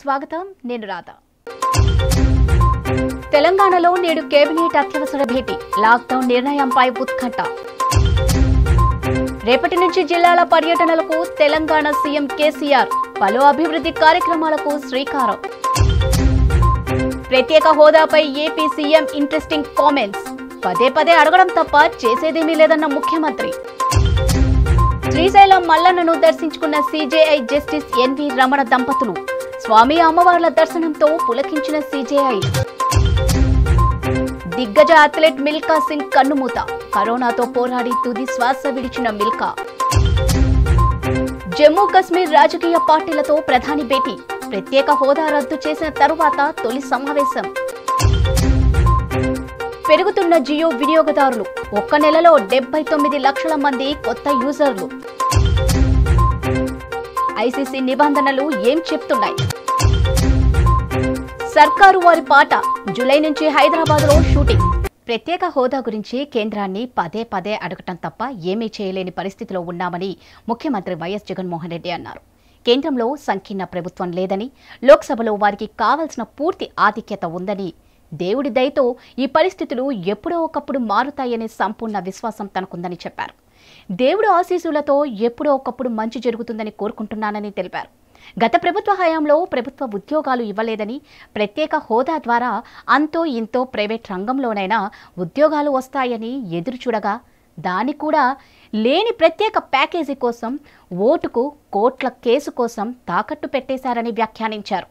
స్వాగతం నేను రాధా తెలంగాణలో నేడు కేబినెట్ అత్యవసర భేటీ లాక్డౌన్ నిర్ణయంపై ఉత్కంఠ రేపటి నుంచి జిల్లాల పర్యటనలకు తెలంగాణ సీఎం కేసీఆర్ పలు అభివృద్ధి కార్యక్రమాలకు శ్రీకారం ప్రత్యేక హోదాపై ఏపీ సీఎం ఇంట్రెస్టింగ్ కామెంట్స్ పదే పదే అడగడం తప్ప చేసేదేమీ లేదన్న ముఖ్యమంత్రి శ్రీశైలం మల్లన్నను దర్శించుకున్న సీజేఐ జస్టిస్ ఎన్వి రమణ దంపతులు స్వామి అమ్మవార్ల దర్శనంతో పులకించిన సీజేఐ దిగ్గజ అథ్లెట్ మిల్కా సింగ్ కన్నుమూత కరోనాతో పోరాడి తుది శ్వాస విడిచిన మిల్కా జమ్మూ కశ్మీర్ రాజకీయ పార్టీలతో ప్రధాని భేటీ ప్రత్యేక హోదా రద్దు చేసిన తరువాత తొలి సమావేశం పెరుగుతున్న జియో వినియోగదారులు ఒక్క నెలలో డెబ్బై తొమ్మిది లక్షల మంది కొత్త యూజర్లు ఐసీసీ నిబంధనలు ఏం చెప్తున్నాయి సర్కారు వారి పాట జూలై నుంచి హైదరాబాద్లో షూటింగ్ ప్రత్యేక హోదా గురించి కేంద్రాన్ని పదే పదే అడగటం తప్ప ఏమీ చేయలేని పరిస్థితిలో ఉన్నామని ముఖ్యమంత్రి వైఎస్ జగన్మోహన్ రెడ్డి అన్నారు కేంద్రంలో సంకీర్ణ ప్రభుత్వం లేదని లోక్సభలో వారికి కావలసిన పూర్తి ఆధిక్యత ఉందని దేవుడి దయతో ఈ పరిస్థితులు ఎప్పుడో ఒకప్పుడు మారుతాయనే సంపూర్ణ విశ్వాసం తనకుందని చెప్పారు దేవుడు ఆశీసులతో ఎప్పుడో ఒకప్పుడు మంచి జరుగుతుందని కోరుకుంటున్నానని తెలిపారు గత ప్రభుత్వ హయాంలో ప్రభుత్వ ఉద్యోగాలు ఇవ్వలేదని ప్రత్యేక హోదా ద్వారా అంతో ఇంతో ప్రైవేట్ రంగంలోనైనా ఉద్యోగాలు వస్తాయని ఎదురుచూడగా దాని కూడా లేని ప్రత్యేక ప్యాకేజీ కోసం ఓటుకు కోట్ల కేసు కోసం తాకట్టు పెట్టేశారని వ్యాఖ్యానించారు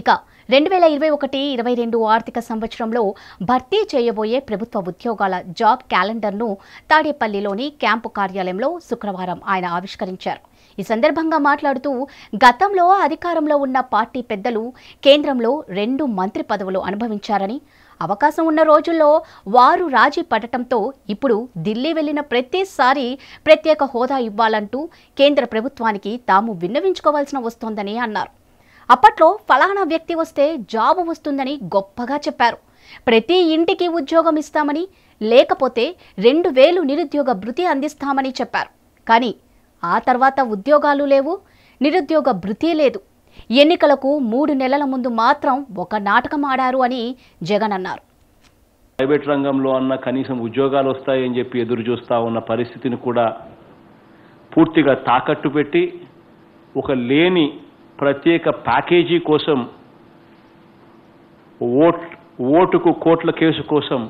ఇక రెండు వేల ఇరవై ఒకటి ఇరవై రెండు ఆర్థిక సంవత్సరంలో భర్తీ చేయబోయే ప్రభుత్వ ఉద్యోగాల జాబ్ క్యాలెండర్ను తాడేపల్లిలోని క్యాంపు కార్యాలయంలో శుక్రవారం ఆయన ఆవిష్కరించారు ఈ సందర్భంగా మాట్లాడుతూ గతంలో అధికారంలో ఉన్న పార్టీ పెద్దలు కేంద్రంలో రెండు మంత్రి పదవులు అనుభవించారని అవకాశం ఉన్న రోజుల్లో వారు రాజీ పడటంతో ఇప్పుడు ఢిల్లీ వెళ్లిన ప్రతిసారి ప్రత్యేక హోదా ఇవ్వాలంటూ కేంద్ర ప్రభుత్వానికి తాము విన్నవించుకోవాల్సిన వస్తోందని అన్నారు అప్పట్లో ఫలానా వ్యక్తి వస్తే జాబు వస్తుందని గొప్పగా చెప్పారు ప్రతి ఇంటికి ఉద్యోగం ఇస్తామని లేకపోతే రెండు వేలు నిరుద్యోగ భృతి అందిస్తామని చెప్పారు కానీ ఆ తర్వాత ఉద్యోగాలు లేవు నిరుద్యోగ భృతి లేదు ఎన్నికలకు మూడు నెలల ముందు మాత్రం ఒక నాటకం ఆడారు అని జగన్ అన్నారు ప్రైవేట్ రంగంలో అన్న కనీసం ఉద్యోగాలు వస్తాయని చెప్పి ఎదురు చూస్తా ఉన్న పరిస్థితిని కూడా పూర్తిగా తాకట్టు పెట్టి ఒక లేని ప్రత్యేక ప్యాకేజీ కోసం ఓట్ ఓటుకు కోట్ల కేసు కోసం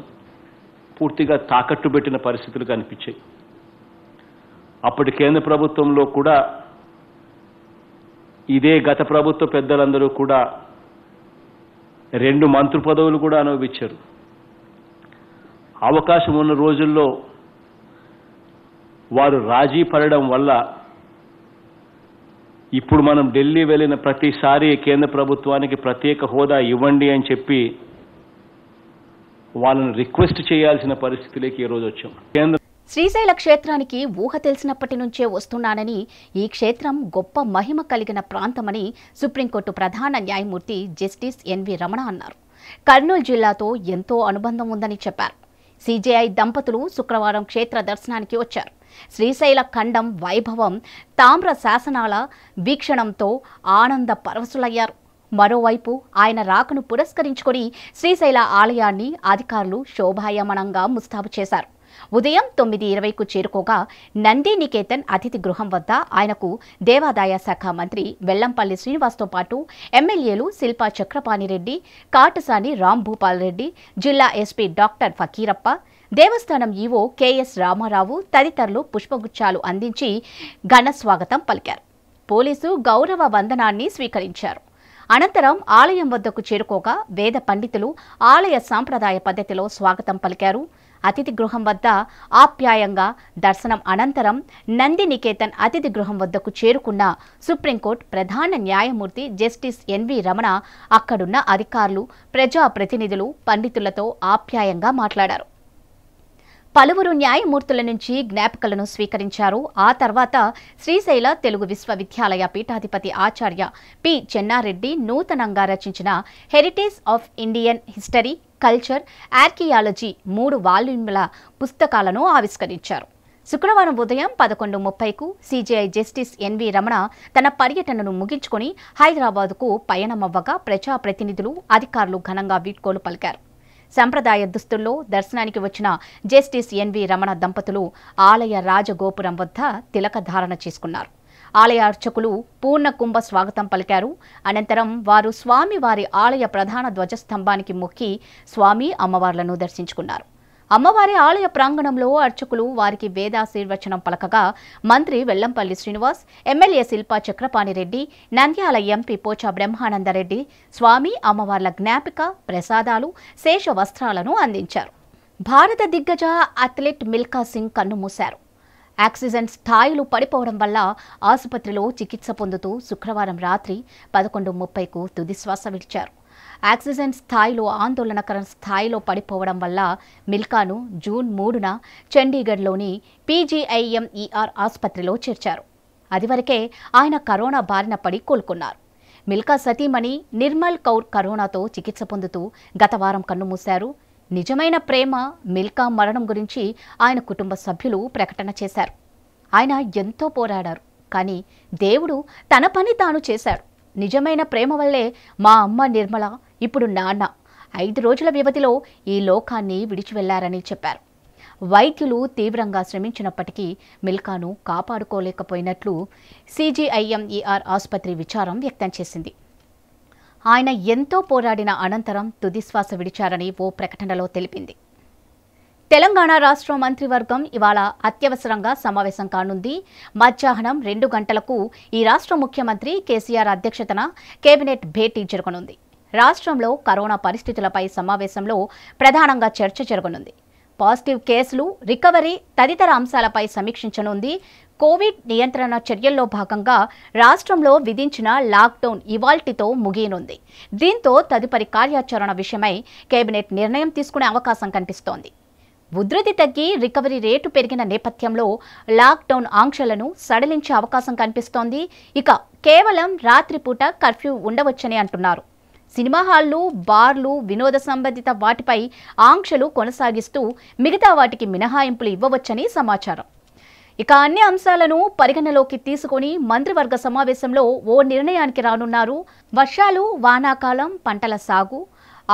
పూర్తిగా తాకట్టు పెట్టిన పరిస్థితులు కనిపించాయి అప్పటి కేంద్ర ప్రభుత్వంలో కూడా ఇదే గత ప్రభుత్వ పెద్దలందరూ కూడా రెండు మంత్రి పదవులు కూడా అనుభవించారు అవకాశం ఉన్న రోజుల్లో వారు రాజీ పడడం వల్ల ఇప్పుడు మనం ఢిల్లీ వెళ్ళిన ప్రతిసారి కేంద్ర ప్రభుత్వానికి ప్రత్యేక హోదా ఇవ్వండి అని చెప్పి వాళ్ళని రిక్వెస్ట్ చేయాల్సిన పరిస్థితులకి ఈ రోజు వచ్చాం కేంద్ర శ్రీశైల క్షేత్రానికి ఊహ తెలిసినప్పటి నుంచే వస్తున్నానని ఈ క్షేత్రం గొప్ప మహిమ కలిగిన ప్రాంతమని సుప్రీంకోర్టు ప్రధాన న్యాయమూర్తి జస్టిస్ ఎన్వి రమణ అన్నారు కర్నూలు జిల్లాతో ఎంతో అనుబంధం ఉందని చెప్పారు సిజేఐ దంపతులు శుక్రవారం క్షేత్ర దర్శనానికి వచ్చారు శ్రీశైల ఖండం వైభవం తామ్ర శాసనాల వీక్షణంతో ఆనంద పరవశులయ్యారు మరోవైపు ఆయన రాకను పురస్కరించుకొని శ్రీశైల ఆలయాన్ని అధికారులు శోభాయమనంగా ముస్తాబు చేశారు ఉదయం తొమ్మిది ఇరవైకు చేరుకోగా నంది నికేతన్ అతిథి గృహం వద్ద ఆయనకు దేవాదాయ శాఖ మంత్రి వెల్లంపల్లి శ్రీనివాస్తో పాటు ఎమ్మెల్యేలు శిల్పా చక్రపాణిరెడ్డి కాటసాని భూపాల్ రెడ్డి జిల్లా ఎస్పీ డాక్టర్ ఫకీరప్ప దేవస్థానం ఈవో కెఎస్ రామారావు తదితరులు పుష్పగుచ్చాలు అందించి ఘన స్వాగతం పలికారు పోలీసు గౌరవ వందనాన్ని స్వీకరించారు అనంతరం ఆలయం వద్దకు చేరుకోగా వేద పండితులు ఆలయ సాంప్రదాయ పద్ధతిలో స్వాగతం పలికారు అతిథి గృహం వద్ద ఆప్యాయంగా దర్శనం అనంతరం నందినికేతన్ అతిథి గృహం వద్దకు చేరుకున్న సుప్రీంకోర్టు ప్రధాన న్యాయమూర్తి జస్టిస్ ఎన్వి రమణ అక్కడున్న అధికారులు ప్రజాప్రతినిధులు పండితులతో ఆప్యాయంగా మాట్లాడారు పలువురు న్యాయమూర్తుల నుంచి జ్ఞాపికలను స్వీకరించారు ఆ తర్వాత శ్రీశైల తెలుగు విశ్వవిద్యాలయ పీఠాధిపతి ఆచార్య పి చెన్నారెడ్డి నూతనంగా రచించిన heritage of Indian history culture archaeology మూడు వాల్యూమ్ల పుస్తకాలను ఆవిష్కరించారు శుక్రవారం ఉదయం పదకొండు ముప్పైకు సీజీఐ జస్టిస్ ఎన్వీ రమణ తన పర్యటనను ముగించుకొని హైదరాబాద్కు పయనమవ్వగా ప్రజాప్రతినిధులు అధికారులు ఘనంగా వీడ్కోలు పలికారు సంప్రదాయ దుస్తుల్లో దర్శనానికి వచ్చిన జస్టిస్ ఎన్వీ రమణ దంపతులు ఆలయ రాజగోపురం వద్ద తిలక ధారణ చేసుకున్నారు ఆలయ అర్చకులు పూర్ణ కుంభ స్వాగతం పలికారు అనంతరం వారు స్వామి వారి ఆలయ ప్రధాన ధ్వజస్తంభానికి మొక్కి స్వామి అమ్మవార్లను దర్శించుకున్నారు అమ్మవారి ఆలయ ప్రాంగణంలో అర్చకులు వారికి వేదాశీర్వచనం పలకగా మంత్రి వెల్లంపల్లి శ్రీనివాస్ ఎమ్మెల్యే శిల్పా చక్రపాణిరెడ్డి నంద్యాల ఎంపీ పోచా బ్రహ్మానందరెడ్డి స్వామి అమ్మవార్ల జ్ఞాపిక ప్రసాదాలు శేష వస్త్రాలను అందించారు భారత దిగ్గజ అథ్లెట్ మిల్కా సింగ్ కన్నుమూశారు ఆక్సిజన్ స్థాయిలు పడిపోవడం వల్ల ఆసుపత్రిలో చికిత్స పొందుతూ శుక్రవారం రాత్రి పదకొండు ముప్పైకు తుదిశ్వాస విడిచారు ఆక్సిజన్ స్థాయిలు ఆందోళనకర స్థాయిలో పడిపోవడం వల్ల మిల్కాను జూన్ మూడున చండీగఢ్లోని పీజీఐఎంఈఆర్ ఆసుపత్రిలో చేర్చారు అదివరకే ఆయన కరోనా బారిన పడి కోలుకున్నారు మిల్కా సతీమణి నిర్మల్ కౌర్ కరోనాతో చికిత్స పొందుతూ గత వారం కన్నుమూశారు నిజమైన ప్రేమ మిల్కా మరణం గురించి ఆయన కుటుంబ సభ్యులు ప్రకటన చేశారు ఆయన ఎంతో పోరాడారు కానీ దేవుడు తన పని తాను చేశాడు నిజమైన ప్రేమ వల్లే మా అమ్మ నిర్మల ఇప్పుడు నాన్న ఐదు రోజుల వ్యవధిలో ఈ లోకాన్ని విడిచి వెళ్లారని చెప్పారు వైద్యులు తీవ్రంగా శ్రమించినప్పటికీ మిల్కాను కాపాడుకోలేకపోయినట్లు సీజీఐఎంఈఆర్ ఆసుపత్రి విచారం వ్యక్తం చేసింది ఆయన ఎంతో పోరాడిన అనంతరం తుదిశ్వాస విడిచారని ఓ ప్రకటనలో తెలిపింది తెలంగాణ రాష్ట్ర మంత్రివర్గం ఇవాళ అత్యవసరంగా సమావేశం కానుంది మధ్యాహ్నం రెండు గంటలకు ఈ రాష్ట్ర ముఖ్యమంత్రి కేసీఆర్ అధ్యక్షతన కేబినెట్ భేటీ జరగనుంది రాష్ట్రంలో కరోనా పరిస్థితులపై సమావేశంలో ప్రధానంగా చర్చ జరగనుంది పాజిటివ్ కేసులు రికవరీ తదితర అంశాలపై సమీక్షించనుంది కోవిడ్ నియంత్రణ చర్యల్లో భాగంగా రాష్ట్రంలో విధించిన లాక్డౌన్ ఇవాల్టితో ముగియనుంది దీంతో తదుపరి కార్యాచరణ విషయమై కేబినెట్ నిర్ణయం తీసుకునే అవకాశం కనిపిస్తోంది ఉధృతి తగ్గి రికవరీ రేటు పెరిగిన నేపథ్యంలో లాక్డౌన్ ఆంక్షలను సడలించే అవకాశం కనిపిస్తోంది ఇక కేవలం రాత్రిపూట కర్ఫ్యూ ఉండవచ్చని అంటున్నారు సినిమా హాళ్లు బార్లు వినోద సంబంధిత వాటిపై ఆంక్షలు కొనసాగిస్తూ మిగతా వాటికి మినహాయింపులు ఇవ్వవచ్చని సమాచారం ఇక అన్ని అంశాలను పరిగణలోకి తీసుకుని మంత్రివర్గ సమావేశంలో ఓ నిర్ణయానికి రానున్నారు వర్షాలు వానాకాలం పంటల సాగు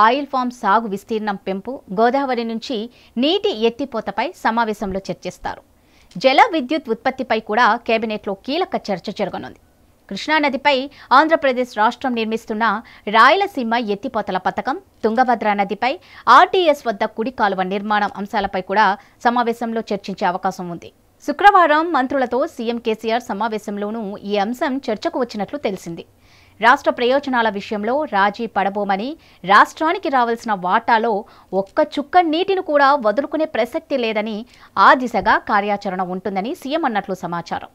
ఆయిల్ ఫామ్ సాగు విస్తీర్ణం పెంపు గోదావరి నుంచి నీటి ఎత్తిపోతపై సమావేశంలో చర్చిస్తారు జల విద్యుత్ ఉత్పత్తిపై కూడా కేబినెట్లో కీలక చర్చ జరగనుంది కృష్ణానదిపై ఆంధ్రప్రదేశ్ రాష్ట్రం నిర్మిస్తున్న రాయలసీమ ఎత్తిపోతల పథకం తుంగభద్రా నదిపై ఆర్టీఎస్ వద్ద కుడి కాలువ నిర్మాణం అంశాలపై కూడా సమావేశంలో చర్చించే అవకాశం ఉంది శుక్రవారం మంత్రులతో సీఎం కేసీఆర్ సమావేశంలోనూ ఈ అంశం చర్చకు వచ్చినట్లు తెలిసింది రాష్ట్ర ప్రయోజనాల విషయంలో రాజీ పడబోమని రాష్ట్రానికి రావాల్సిన వాటాలో ఒక్క చుక్క నీటిని కూడా వదులుకునే ప్రసక్తి లేదని ఆ దిశగా కార్యాచరణ ఉంటుందని సీఎం అన్నట్లు సమాచారం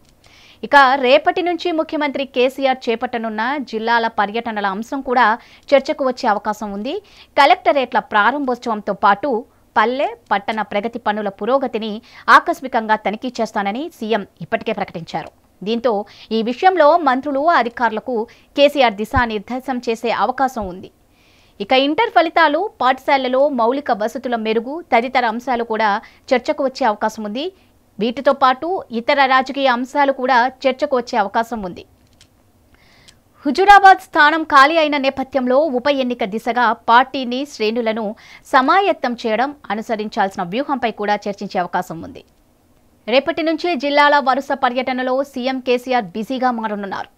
ఇక రేపటి నుంచి ముఖ్యమంత్రి కేసీఆర్ చేపట్టనున్న జిల్లాల పర్యటనల అంశం కూడా చర్చకు వచ్చే అవకాశం ఉంది కలెక్టరేట్ల ప్రారంభోత్సవంతో పాటు పల్లె పట్టణ ప్రగతి పనుల పురోగతిని ఆకస్మికంగా తనిఖీ చేస్తానని సీఎం ఇప్పటికే ప్రకటించారు దీంతో ఈ విషయంలో మంత్రులు అధికారులకు కేసీఆర్ దిశానిర్దేశం చేసే అవకాశం ఉంది ఇక ఇంటర్ ఫలితాలు పాఠశాలలో మౌలిక వసతుల మెరుగు తదితర అంశాలు కూడా చర్చకు వచ్చే అవకాశం ఉంది వీటితో పాటు ఇతర రాజకీయ అంశాలు కూడా చర్చకు వచ్చే అవకాశం ఉంది హుజురాబాద్ స్థానం ఖాళీ అయిన నేపథ్యంలో ఉప ఎన్నిక దిశగా పార్టీని శ్రేణులను సమాయత్తం చేయడం అనుసరించాల్సిన వ్యూహంపై కూడా చర్చించే అవకాశం ఉంది రేపటి నుంచి జిల్లాల వరుస పర్యటనలో సీఎం కేసీఆర్ బిజీగా మారనున్నారు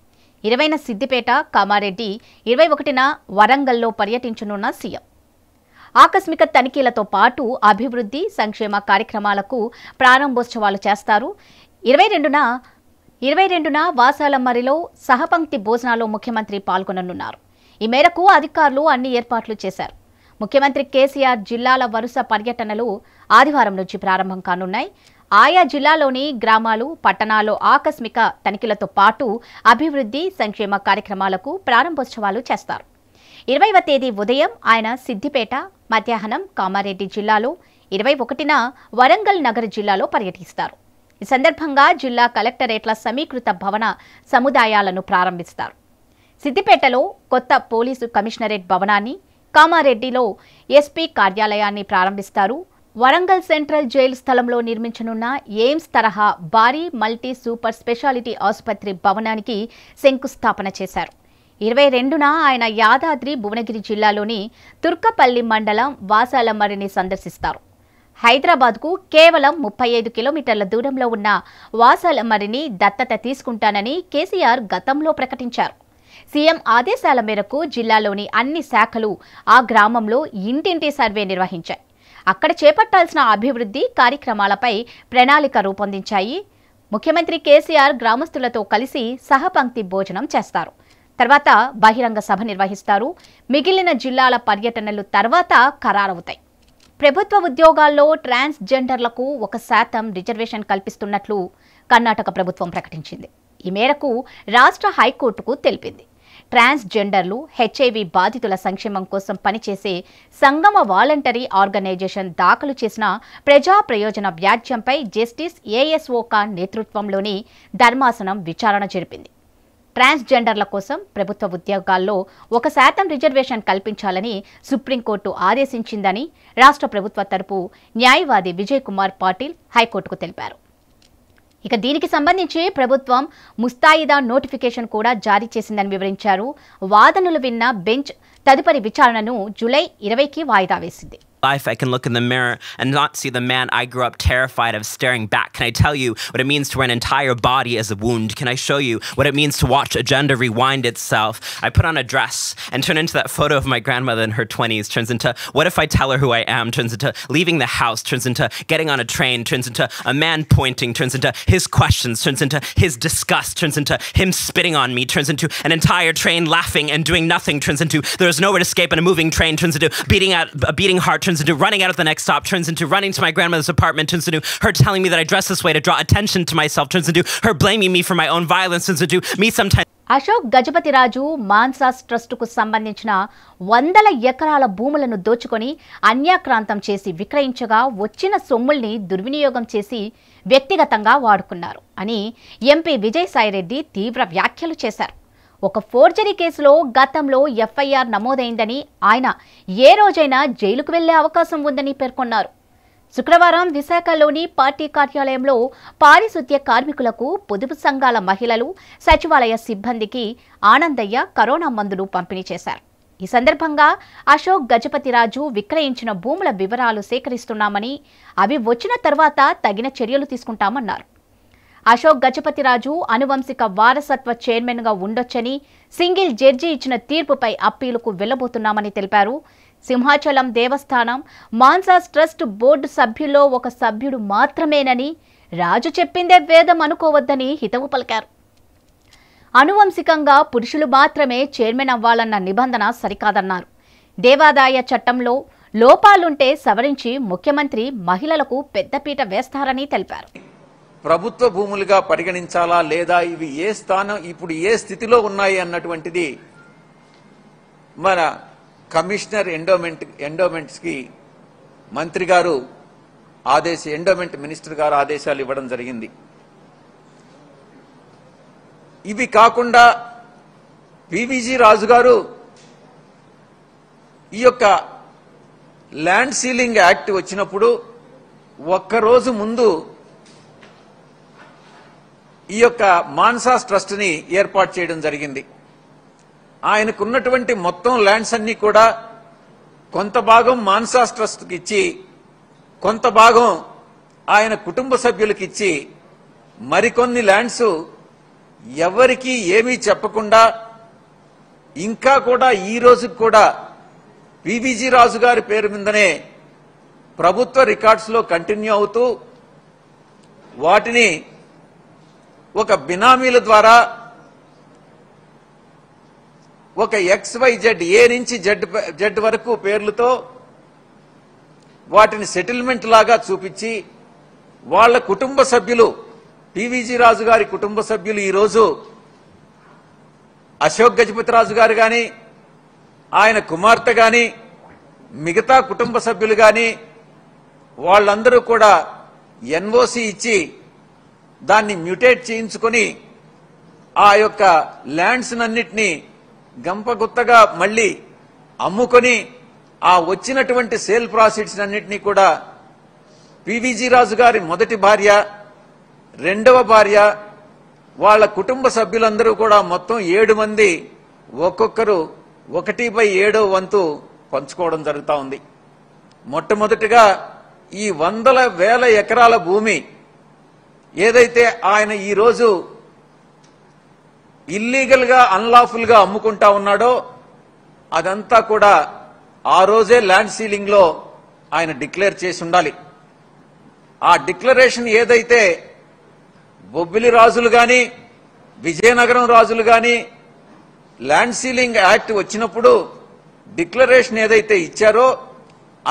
ఇరవైన సిద్దిపేట కామారెడ్డి ఇరవై ఒకటిన వరంగల్లో పర్యటించనున్న సీఎం ఆకస్మిక తనిఖీలతో పాటు అభివృద్ధి సంక్షేమ కార్యక్రమాలకు ప్రారంభోత్సవాలు చేస్తారు ఇరవై రెండున ఇరవై రెండున వాసాలమ్మరిలో సహపంక్తి భోజనాల్లో ముఖ్యమంత్రి పాల్గొననున్నారు ఈ మేరకు అధికారులు అన్ని ఏర్పాట్లు చేశారు ముఖ్యమంత్రి కేసీఆర్ జిల్లాల వరుస పర్యటనలు ఆదివారం నుంచి ప్రారంభం కానున్నాయి ఆయా జిల్లాలోని గ్రామాలు పట్టణాల్లో ఆకస్మిక తనిఖీలతో పాటు అభివృద్ధి సంక్షేమ కార్యక్రమాలకు ప్రారంభోత్సవాలు చేస్తారు ఇరవైవ తేదీ ఉదయం ఆయన సిద్దిపేట మధ్యాహ్నం కామారెడ్డి జిల్లాలో ఇరవై ఒకటిన వరంగల్ నగర్ జిల్లాలో పర్యటిస్తారు ఈ సందర్భంగా జిల్లా కలెక్టరేట్ల సమీకృత భవన సముదాయాలను ప్రారంభిస్తారు సిద్దిపేటలో కొత్త పోలీసు కమిషనరేట్ భవనాన్ని కామారెడ్డిలో ఎస్పీ కార్యాలయాన్ని ప్రారంభిస్తారు వరంగల్ సెంట్రల్ జైలు స్థలంలో నిర్మించనున్న ఎయిమ్స్ తరహా భారీ మల్టీ సూపర్ స్పెషాలిటీ ఆసుపత్రి భవనానికి శంకుస్థాపన చేశారు ఇరవై రెండున ఆయన యాదాద్రి భువనగిరి జిల్లాలోని తుర్కపల్లి మండలం వాసాలమ్మరిని సందర్శిస్తారు హైదరాబాద్కు కేవలం ముప్పై ఐదు కిలోమీటర్ల దూరంలో ఉన్న వాసాలమ్మరిని దత్తత తీసుకుంటానని కేసీఆర్ గతంలో ప్రకటించారు సీఎం ఆదేశాల మేరకు జిల్లాలోని అన్ని శాఖలు ఆ గ్రామంలో ఇంటింటి సర్వే నిర్వహించాయి అక్కడ చేపట్టాల్సిన అభివృద్ధి కార్యక్రమాలపై ప్రణాళిక రూపొందించాయి ముఖ్యమంత్రి కేసీఆర్ గ్రామస్తులతో కలిసి సహపంక్తి భోజనం చేస్తారు తర్వాత బహిరంగ సభ నిర్వహిస్తారు మిగిలిన జిల్లాల పర్యటనలు తర్వాత ఖరారవుతాయి ప్రభుత్వ ఉద్యోగాల్లో ట్రాన్స్జెండర్లకు ఒక శాతం రిజర్వేషన్ కల్పిస్తున్నట్లు కర్ణాటక ప్రభుత్వం ప్రకటించింది ఈ మేరకు రాష్ట్ర హైకోర్టుకు తెలిపింది ట్రాన్స్జెండర్లు హెచ్ఐవి బాధితుల సంక్షేమం కోసం పనిచేసే సంగమ వాలంటరీ ఆర్గనైజేషన్ దాఖలు చేసిన ప్రజా ప్రయోజన వ్యాజ్యంపై జస్టిస్ ఏఎస్ఓకా నేతృత్వంలోని ధర్మాసనం విచారణ జరిపింది ట్రాన్స్జెండర్ల కోసం ప్రభుత్వ ఉద్యోగాల్లో ఒక శాతం రిజర్వేషన్ కల్పించాలని సుప్రీంకోర్టు ఆదేశించిందని రాష్ట్ర ప్రభుత్వ తరపు న్యాయవాది విజయ్ కుమార్ పాటిల్ హైకోర్టుకు తెలిపారు ఇక దీనికి సంబంధించి ప్రభుత్వం ముస్తాయిదా నోటిఫికేషన్ కూడా జారీ చేసిందని వివరించారు వాదనలు విన్న బెంచ్ తదుపరి విచారణను జులై ఇరవైకి వాయిదా వేసింది life, I can look in the mirror and not see the man I grew up terrified of staring back. Can I tell you what it means to wear an entire body as a wound? Can I show you what it means to watch a gender rewind itself? I put on a dress and turn into that photo of my grandmother in her 20s, turns into what if I tell her who I am, turns into leaving the house, turns into getting on a train, turns into a man pointing, turns into his questions, turns into his disgust, turns into him spitting on me, turns into an entire train laughing and doing nothing, turns into there is nowhere to escape in a moving train, turns into beating, at, a beating heart, turns into running out of the next stop, turns into running to my grandmother's apartment, turns into her telling me that I dress this way to draw attention to myself, turns into her blaming me for my own violence, turns into me sometimes. Ashok Gajapati రాజు మాన్సాస్ ట్రస్టుకు సంబంధించిన వందల ఎకరాల భూములను దోచుకొని అన్యాక్రాంతం చేసి విక్రయించగా వచ్చిన సొమ్ముల్ని దుర్వినియోగం చేసి వ్యక్తిగతంగా వాడుకున్నారు అని ఎంపీ విజయసాయిరెడ్డి తీవ్ర వ్యాఖ్యలు చేశారు ఒక ఫోర్జరీ కేసులో గతంలో ఎఫ్ఐఆర్ నమోదైందని ఆయన ఏ రోజైనా జైలుకు వెళ్లే అవకాశం ఉందని పేర్కొన్నారు శుక్రవారం విశాఖలోని పార్టీ కార్యాలయంలో పారిశుద్ధ్య కార్మికులకు పొదుపు సంఘాల మహిళలు సచివాలయ సిబ్బందికి ఆనందయ్య కరోనా మందులు పంపిణీ చేశారు ఈ సందర్భంగా అశోక్ గజపతిరాజు విక్రయించిన భూముల వివరాలు సేకరిస్తున్నామని అవి వచ్చిన తర్వాత తగిన చర్యలు తీసుకుంటామన్నారు అశోక్ గజపతిరాజు అనువంశిక వారసత్వ చైర్మన్ గా ఉండొచ్చని సింగిల్ జడ్జి ఇచ్చిన తీర్పుపై అప్పీలుకు వెళ్లబోతున్నామని తెలిపారు సింహాచలం దేవస్థానం మాన్సాస్ ట్రస్ట్ బోర్డు సభ్యుల్లో ఒక సభ్యుడు మాత్రమేనని రాజు చెప్పిందే వేదం అనుకోవద్దని హితవు పలికారు అనువంశికంగా పురుషులు మాత్రమే చైర్మన్ అవ్వాలన్న నిబంధన సరికాదన్నారు దేవాదాయ చట్టంలో లోపాలుంటే సవరించి ముఖ్యమంత్రి మహిళలకు పెద్దపీట వేస్తారని తెలిపారు ప్రభుత్వ భూములుగా పరిగణించాలా లేదా ఇవి ఏ స్థానం ఇప్పుడు ఏ స్థితిలో ఉన్నాయి అన్నటువంటిది మన కమిషనర్ ఎండోమెంట్ ఎండోమెంట్స్కి మంత్రి గారు ఆదేశ ఎండోమెంట్ మినిస్టర్ గారు ఆదేశాలు ఇవ్వడం జరిగింది ఇవి కాకుండా పివిజి రాజు గారు ఈ యొక్క ల్యాండ్ సీలింగ్ యాక్ట్ వచ్చినప్పుడు ఒక్కరోజు ముందు ఈ యొక్క మాన్సాస్ ట్రస్ట్ని ఏర్పాటు చేయడం జరిగింది ఆయనకున్నటువంటి మొత్తం ల్యాండ్స్ అన్నీ కూడా కొంత భాగం మాన్సాస్ ట్రస్ట్కి ఇచ్చి కొంత భాగం ఆయన కుటుంబ సభ్యులకి ఇచ్చి మరికొన్ని ల్యాండ్స్ ఎవరికీ ఏమీ చెప్పకుండా ఇంకా కూడా ఈ రోజుకు కూడా పివిజీ రాజు గారి పేరు మీదనే ప్రభుత్వ రికార్డ్స్లో కంటిన్యూ అవుతూ వాటిని ఒక బినామీల ద్వారా ఒక జెడ్ ఏ నుంచి జెడ్ జెడ్ వరకు పేర్లతో వాటిని సెటిల్మెంట్ లాగా చూపించి వాళ్ళ కుటుంబ సభ్యులు పివిజి రాజు గారి కుటుంబ సభ్యులు ఈరోజు అశోక్ గజపతి రాజు గారు కానీ ఆయన కుమార్తె కానీ మిగతా కుటుంబ సభ్యులు కానీ వాళ్ళందరూ కూడా ఎన్ఓసి ఇచ్చి దాన్ని మ్యూటేట్ చేయించుకొని ఆ యొక్క ల్యాండ్స్ అన్నిటినీ గంపగుత్తగా మళ్ళీ అమ్ముకొని ఆ వచ్చినటువంటి సేల్ ప్రాసిడ్స్ అన్నిటినీ కూడా పివిజీ రాజు గారి మొదటి భార్య రెండవ భార్య వాళ్ళ కుటుంబ సభ్యులందరూ కూడా మొత్తం ఏడు మంది ఒక్కొక్కరు ఒకటి బై ఏడో వంతు పంచుకోవడం జరుగుతూ ఉంది మొట్టమొదటిగా ఈ వందల వేల ఎకరాల భూమి ఏదైతే ఆయన ఈరోజు ఇల్లీగల్గా అన్లాఫుల్గా అమ్ముకుంటా ఉన్నాడో అదంతా కూడా ఆ రోజే ల్యాండ్ సీలింగ్లో ఆయన డిక్లేర్ చేసి ఉండాలి ఆ డిక్లరేషన్ ఏదైతే బొబ్బిలి రాజులు కానీ విజయనగరం రాజులు కానీ ల్యాండ్ సీలింగ్ యాక్ట్ వచ్చినప్పుడు డిక్లరేషన్ ఏదైతే ఇచ్చారో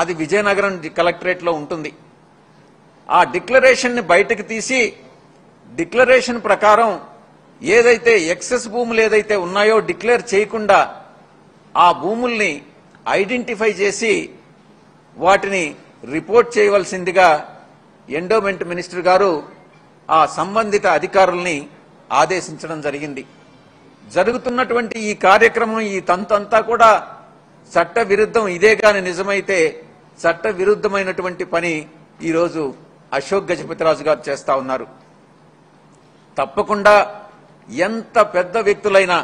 అది విజయనగరం కలెక్టరేట్లో ఉంటుంది ఆ డిక్లరేషన్ని బయటకు తీసి డిక్లరేషన్ ప్రకారం ఏదైతే ఎక్సెస్ భూములు ఏదైతే ఉన్నాయో డిక్లేర్ చేయకుండా ఆ భూముల్ని ఐడెంటిఫై చేసి వాటిని రిపోర్ట్ చేయవలసిందిగా ఎండోమెంట్ మినిస్టర్ గారు ఆ సంబంధిత అధికారుల్ని ఆదేశించడం జరిగింది జరుగుతున్నటువంటి ఈ కార్యక్రమం ఈ తంతంతా కూడా చట్ట విరుద్ధం ఇదే కాని నిజమైతే చట్ట విరుద్ధమైనటువంటి పని ఈరోజు అశోక్ గజపతిరాజు గారు చేస్తా ఉన్నారు తప్పకుండా ఎంత పెద్ద వ్యక్తులైనా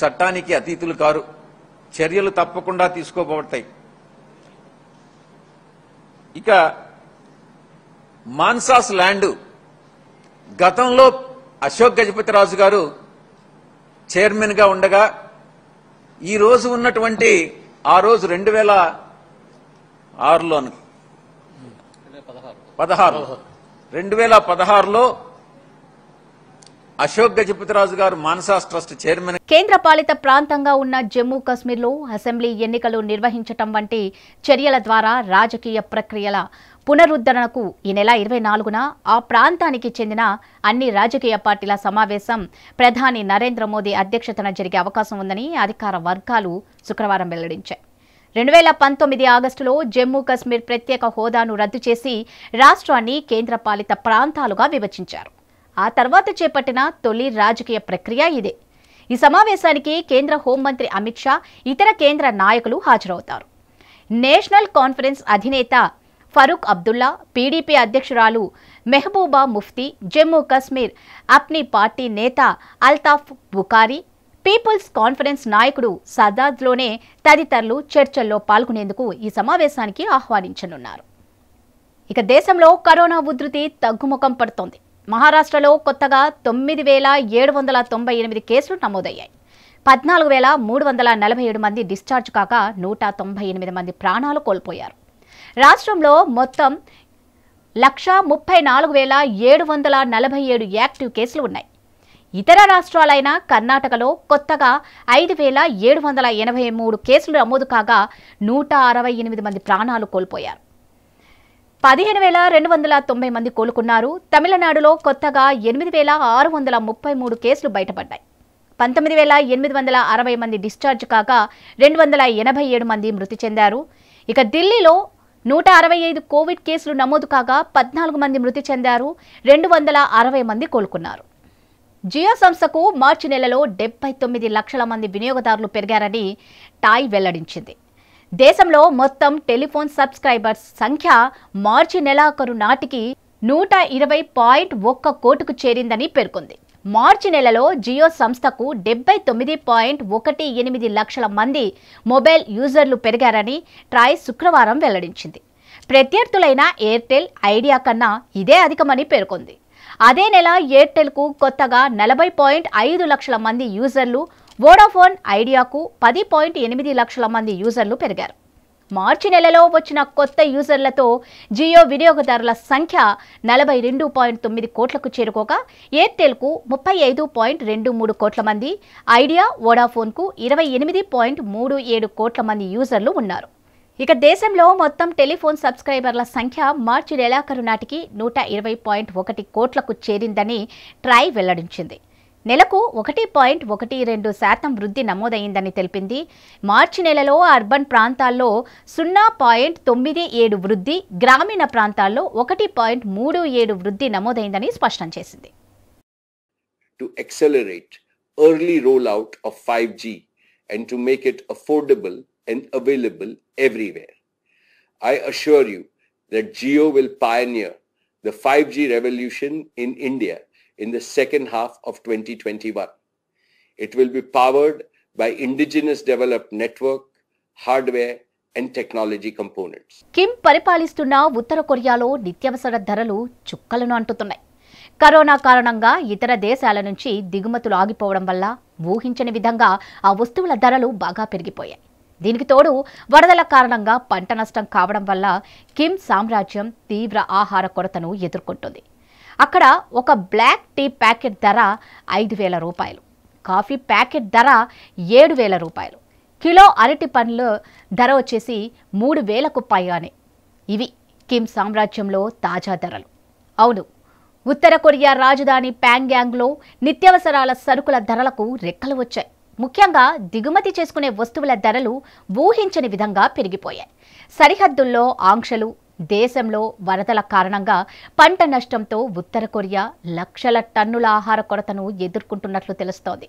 చట్టానికి అతీతులు కారు చర్యలు తప్పకుండా తీసుకోబడతాయి ఇక మాన్సాస్ ల్యాండ్ గతంలో అశోక్ గజపతిరాజు గారు చైర్మన్గా ఉండగా ఈరోజు ఉన్నటువంటి ఆ రోజు రెండు వేల ఆరులోను పదహారు రెండు వేల పదహారులో అశోక్ గజపతిరాజు గారు మానసాస్ ట్రస్ట్ చైర్మన్ కేంద్ర పాలిత ప్రాంతంగా ఉన్న జమ్మూ లో అసెంబ్లీ ఎన్నికలు నిర్వహించటం వంటి చర్యల ద్వారా రాజకీయ ప్రక్రియల పునరుద్ధరణకు ఈ నెల ఇరవై నాలుగున ఆ ప్రాంతానికి చెందిన అన్ని రాజకీయ పార్టీల సమావేశం ప్రధాని నరేంద్ర మోదీ అధ్యక్షతన జరిగే అవకాశం ఉందని అధికార వర్గాలు శుక్రవారం వెల్లడించాయి రెండు వేల పంతొమ్మిది ఆగస్టులో జమ్మూ కశ్మీర్ ప్రత్యేక హోదాను రద్దు చేసి రాష్ట్రాన్ని కేంద్రపాలిత ప్రాంతాలుగా విభజించారు ఆ తర్వాత చేపట్టిన తొలి రాజకీయ ప్రక్రియ ఇదే ఈ సమావేశానికి కేంద్ర హోంమంత్రి అమిత్ షా ఇతర కేంద్ర నాయకులు హాజరవుతారు నేషనల్ కాన్ఫరెన్స్ అధినేత ఫరూక్ అబ్దుల్లా పీడీపీ అధ్యక్షురాలు మెహబూబా ముఫ్తీ జమ్మూ కశ్మీర్ అప్ని పార్టీ నేత అల్తాఫ్ బుకారి పీపుల్స్ కాన్ఫరెన్స్ నాయకుడు సదాద్లోనే తదితరులు చర్చల్లో పాల్గొనేందుకు ఈ సమావేశానికి ఆహ్వానించనున్నారు ఇక దేశంలో కరోనా ఉధృతి తగ్గుముఖం పడుతోంది మహారాష్ట్రలో కొత్తగా తొమ్మిది వేల ఏడు వందల తొంభై ఎనిమిది కేసులు నమోదయ్యాయి పద్నాలుగు వేల మూడు వందల నలభై ఏడు మంది డిశ్చార్జ్ కాక నూట తొంభై ఎనిమిది మంది ప్రాణాలు కోల్పోయారు రాష్ట్రంలో మొత్తం లక్ష ముప్పై నాలుగు వేల ఏడు వందల నలభై ఏడు యాక్టివ్ కేసులు ఉన్నాయి ఇతర రాష్ట్రాలైన కర్ణాటకలో కొత్తగా ఐదు వేల ఏడు వందల ఎనభై మూడు కేసులు నమోదు కాగా నూట అరవై ఎనిమిది మంది ప్రాణాలు కోల్పోయారు పదిహేను వేల రెండు వందల తొంభై మంది కోలుకున్నారు తమిళనాడులో కొత్తగా ఎనిమిది వేల ఆరు వందల ముప్పై మూడు కేసులు బయటపడ్డాయి పంతొమ్మిది వేల ఎనిమిది వందల అరవై మంది డిశ్చార్జ్ కాగా రెండు వందల ఎనభై ఏడు మంది మృతి చెందారు ఇక ఢిల్లీలో నూట అరవై ఐదు కోవిడ్ కేసులు నమోదు కాగా పద్నాలుగు మంది మృతి చెందారు రెండు వందల అరవై మంది కోలుకున్నారు జియో సంస్థకు మార్చి నెలలో డెబ్బై తొమ్మిది లక్షల మంది వినియోగదారులు పెరిగారని టాయ్ వెల్లడించింది దేశంలో మొత్తం టెలిఫోన్ సబ్స్క్రైబర్స్ సంఖ్య మార్చి నెలాఖరు నాటికి నూట ఇరవై పాయింట్ ఒక్క కోటుకు చేరిందని పేర్కొంది మార్చి నెలలో జియో సంస్థకు డెబ్బై తొమ్మిది పాయింట్ ఒకటి ఎనిమిది లక్షల మంది మొబైల్ యూజర్లు పెరిగారని ట్రాయ్ శుక్రవారం వెల్లడించింది ప్రత్యర్థులైన ఎయిర్టెల్ ఐడియా కన్నా ఇదే అధికమని పేర్కొంది అదే నెల ఎయిర్టెల్కు కొత్తగా నలభై పాయింట్ ఐదు లక్షల మంది యూజర్లు వోడాఫోన్ ఐడియాకు పది పాయింట్ ఎనిమిది లక్షల మంది యూజర్లు పెరిగారు మార్చి నెలలో వచ్చిన కొత్త యూజర్లతో జియో వినియోగదారుల సంఖ్య నలభై రెండు పాయింట్ తొమ్మిది కోట్లకు చేరుకోగా ఎయిర్టెల్కు ముప్పై ఐదు పాయింట్ రెండు మూడు కోట్ల మంది ఐడియా వోడాఫోన్కు ఇరవై ఎనిమిది పాయింట్ మూడు ఏడు కోట్ల మంది యూజర్లు ఉన్నారు ఇక దేశంలో మొత్తం టెలిఫోన్ సబ్స్క్రైబర్ల సంఖ్య మార్చి నెలాఖరు నాటికి నూట ఇరవై పాయింట్ ఒకటి కోట్లకు చేరిందని ట్రై వెల్లడించింది నెలకు ఒకటి పాయింట్ ఒకటి రెండు శాతం వృద్ధి నమోదైందని తెలిపింది మార్చి నెలలో అర్బన్ ప్రాంతాల్లో సున్నా పాయింట్ తొమ్మిది ఏడు వృద్ధి గ్రామీణ ప్రాంతాల్లో ఒకటి పాయింట్ మూడు ఏడు వృద్ధి నమోదైందని స్పష్టం చేసింది to early roll out of five G and to make it affordable and available everywhere. I assure you that Jio will pioneer the 5G revolution in India in the second half of 2021. It will be powered by indigenous developed network, hardware, and technology components. Kim పరిపాలిస్తున్న ఉత్తర కొరియాలో నిత్యావసర ధరలు చుక్కలను అంటుతున్నాయి corona కారణంగా ఇతర దేశాల నుంచి దిగుమతులు ఆగిపోవడం వల్ల ఊహించని విధంగా ఆ వస్తువుల ధరలు బాగా పెరిగిపోయాయి దీనికి తోడు వరదల కారణంగా పంట నష్టం కావడం వల్ల కిమ్ సామ్రాజ్యం తీవ్ర ఆహార కొరతను ఎదుర్కొంటుంది అక్కడ ఒక బ్లాక్ టీ ప్యాకెట్ ధర ఐదు వేల రూపాయలు కాఫీ ప్యాకెట్ ధర ఏడు వేల రూపాయలు కిలో అరటి పండ్ల ధర వచ్చేసి మూడు వేలకు పైగానే ఇవి కిమ్ సామ్రాజ్యంలో తాజా ధరలు అవును ఉత్తర కొరియా రాజధాని ప్యాంగ్యాంగ్లో నిత్యావసరాల సరుకుల ధరలకు రెక్కలు వచ్చాయి ముఖ్యంగా దిగుమతి చేసుకునే వస్తువుల ధరలు ఊహించని విధంగా పెరిగిపోయాయి సరిహద్దుల్లో ఆంక్షలు దేశంలో వరదల కారణంగా పంట నష్టంతో ఉత్తర కొరియా లక్షల టన్నుల ఆహార కొరతను ఎదుర్కొంటున్నట్లు తెలుస్తోంది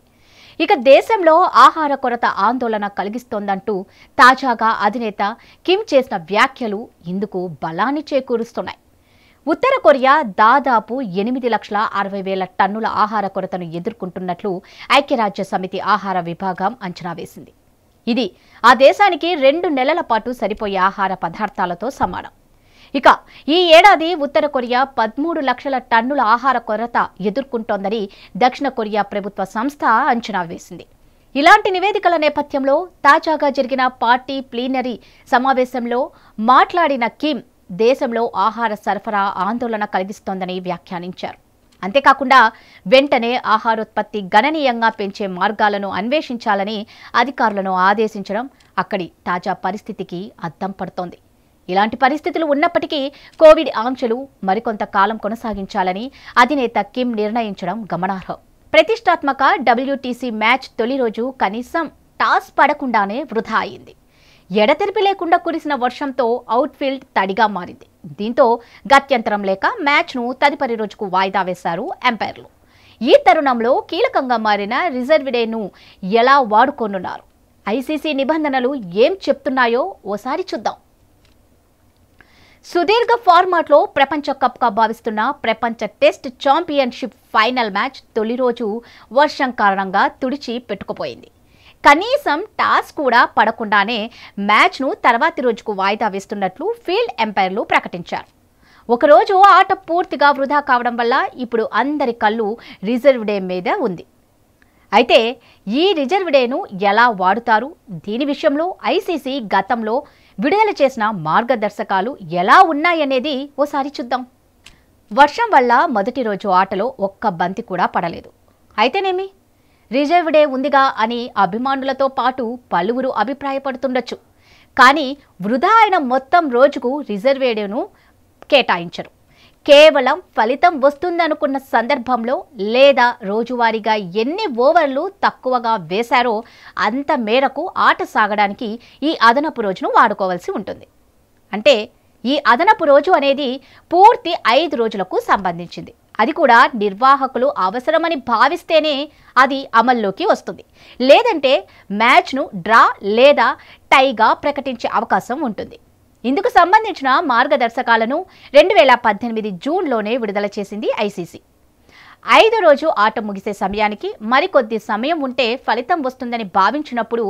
ఇక దేశంలో ఆహార కొరత ఆందోళన కలిగిస్తోందంటూ తాజాగా అధినేత కిమ్ చేసిన వ్యాఖ్యలు ఇందుకు బలాన్ని చేకూరుస్తున్నాయి ఉత్తర కొరియా దాదాపు ఎనిమిది లక్షల అరవై వేల టన్నుల ఆహార కొరతను ఎదుర్కొంటున్నట్లు ఐక్యరాజ్య సమితి ఆహార విభాగం అంచనా వేసింది ఇది ఆ దేశానికి రెండు నెలల పాటు సరిపోయే ఆహార పదార్థాలతో సమానం ఇక ఈ ఏడాది ఉత్తర కొరియా పదమూడు లక్షల టన్నుల ఆహార కొరత ఎదుర్కొంటోందని దక్షిణ కొరియా ప్రభుత్వ సంస్థ అంచనా వేసింది ఇలాంటి నివేదికల నేపథ్యంలో తాజాగా జరిగిన పార్టీ ప్లీనరీ సమావేశంలో మాట్లాడిన కిమ్ దేశంలో ఆహార సరఫరా ఆందోళన కలిగిస్తోందని వ్యాఖ్యానించారు అంతేకాకుండా వెంటనే ఆహారోత్పత్తి గణనీయంగా పెంచే మార్గాలను అన్వేషించాలని అధికారులను ఆదేశించడం అక్కడి తాజా పరిస్థితికి అద్దం పడుతోంది ఇలాంటి పరిస్థితులు ఉన్నప్పటికీ కోవిడ్ ఆంక్షలు మరికొంతకాలం కొనసాగించాలని అధినేత కిమ్ నిర్ణయించడం గమనార్హం ప్రతిష్టాత్మక డబ్ల్యూటీసీ మ్యాచ్ తొలి రోజు కనీసం టాస్ పడకుండానే వృధా అయింది ఎడతెరిపి లేకుండా కురిసిన వర్షంతో అవుట్ఫీల్డ్ తడిగా మారింది దీంతో గత్యంతరం లేక మ్యాచ్ను తదుపరి రోజుకు వాయిదా వేశారు ఎంపైర్లు ఈ తరుణంలో కీలకంగా మారిన రిజర్వ్డేను ఎలా వాడుకోనున్నారు ఐసీసీ నిబంధనలు ఏం చెప్తున్నాయో ఓసారి చూద్దాం సుదీర్ఘ ఫార్మాట్లో ప్రపంచ కప్గా భావిస్తున్న ప్రపంచ టెస్ట్ ఛాంపియన్షిప్ ఫైనల్ మ్యాచ్ తొలి రోజు వర్షం కారణంగా తుడిచి పెట్టుకుపోయింది కనీసం టాస్ కూడా పడకుండానే మ్యాచ్ను తర్వాతి రోజుకు వాయిదా వేస్తున్నట్లు ఫీల్డ్ ఎంపైర్లు ప్రకటించారు ఒకరోజు ఆట పూర్తిగా వృధా కావడం వల్ల ఇప్పుడు అందరి కళ్ళు రిజర్వ్ డే మీద ఉంది అయితే ఈ రిజర్వ్ డేను ఎలా వాడుతారు దీని విషయంలో ఐసీసీ గతంలో విడుదల చేసిన మార్గదర్శకాలు ఎలా ఉన్నాయనేది ఓసారి చూద్దాం వర్షం వల్ల మొదటి రోజు ఆటలో ఒక్క బంతి కూడా పడలేదు అయితేనేమి రిజర్వ్ డే ఉందిగా అని అభిమానులతో పాటు పలువురు అభిప్రాయపడుతుండొచ్చు కానీ వృధా అయిన మొత్తం రోజుకు రిజర్వ్ డేను కేటాయించరు కేవలం ఫలితం వస్తుందనుకున్న సందర్భంలో లేదా రోజువారీగా ఎన్ని ఓవర్లు తక్కువగా వేశారో అంత మేరకు ఆట సాగడానికి ఈ అదనపు రోజును వాడుకోవాల్సి ఉంటుంది అంటే ఈ అదనపు రోజు అనేది పూర్తి ఐదు రోజులకు సంబంధించింది అది కూడా నిర్వాహకులు అవసరమని భావిస్తేనే అది అమల్లోకి వస్తుంది లేదంటే మ్యాచ్ను డ్రా లేదా టైగా ప్రకటించే అవకాశం ఉంటుంది ఇందుకు సంబంధించిన మార్గదర్శకాలను రెండు వేల పద్దెనిమిది జూన్లోనే విడుదల చేసింది ఐసీసీ ఐదో రోజు ఆట ముగిసే సమయానికి మరికొద్ది సమయం ఉంటే ఫలితం వస్తుందని భావించినప్పుడు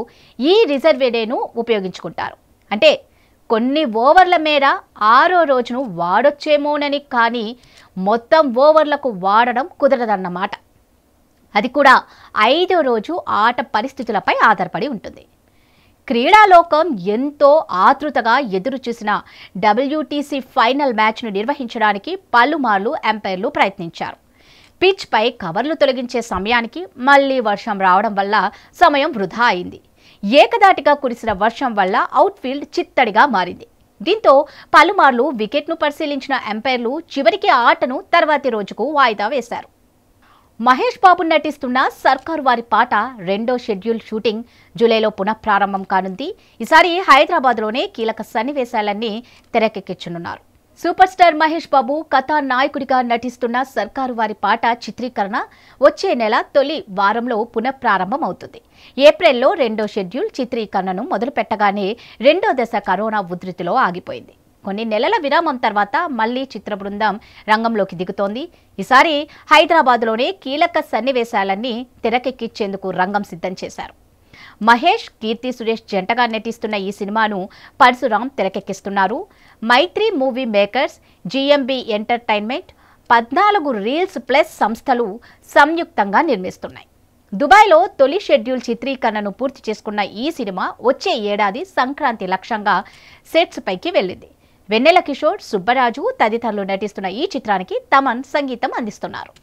ఈ రిజర్వే డేను ఉపయోగించుకుంటారు అంటే కొన్ని ఓవర్ల మేర ఆరో రోజును వాడొచ్చేమోనని కానీ మొత్తం ఓవర్లకు వాడడం కుదరదన్నమాట అది కూడా ఐదో రోజు ఆట పరిస్థితులపై ఆధారపడి ఉంటుంది క్రీడాలోకం ఎంతో ఆతృతగా ఎదురు చూసిన డబ్ల్యూటీసీ ఫైనల్ మ్యాచ్ను నిర్వహించడానికి పలుమార్లు ఎంపైర్లు ప్రయత్నించారు పిచ్పై కవర్లు తొలగించే సమయానికి మళ్లీ వర్షం రావడం వల్ల సమయం వృధా అయింది ఏకదాటిగా కురిసిన వర్షం వల్ల అవుట్ఫీల్డ్ చిత్తడిగా మారింది దీంతో పలుమార్లు వికెట్ను పరిశీలించిన ఎంపైర్లు చివరికి ఆటను తర్వాతి రోజుకు వాయిదా వేశారు మహేష్ బాబు నటిస్తున్న సర్కారు వారి పాట రెండో షెడ్యూల్ షూటింగ్ జూలైలో పునఃప్రారంభం కానుంది ఈసారి హైదరాబాద్లోనే కీలక సన్నివేశాలన్నీ తెరకెక్కించనున్నారు సూపర్ స్టార్ మహేష్ బాబు కథా నాయకుడిగా నటిస్తున్న సర్కారు వారి పాట చిత్రీకరణ వచ్చే నెల తొలి వారంలో ప్రారంభం అవుతుంది ఏప్రిల్లో రెండో షెడ్యూల్ చిత్రీకరణను మొదలుపెట్టగానే రెండో దశ కరోనా ఉధృతిలో ఆగిపోయింది కొన్ని నెలల విరామం తర్వాత మళ్లీ చిత్ర బృందం రంగంలోకి దిగుతోంది ఈసారి హైదరాబాద్లోనే కీలక సన్నివేశాలన్నీ తెరకెక్కించేందుకు రంగం సిద్ధం చేశారు మహేష్ కీర్తి సురేష్ జంటగా నటిస్తున్న ఈ సినిమాను పరశురాం తెరకెక్కిస్తున్నారు Mythri movie makers GMB entertainment పద్నాలుగు రీల్స్ ప్లస్ సంస్థలు సంయుక్తంగా నిర్మిస్తున్నాయి దుబాయ్లో తొలి షెడ్యూల్ చిత్రీకరణను పూర్తి చేసుకున్న ఈ సినిమా వచ్చే ఏడాది సంక్రాంతి లక్ష్యంగా సెట్స్ పైకి వెళ్ళింది వెన్నెల కిషోర్ సుబ్బరాజు తదితరులు నటిస్తున్న ఈ చిత్రానికి తమన్ సంగీతం అందిస్తున్నారు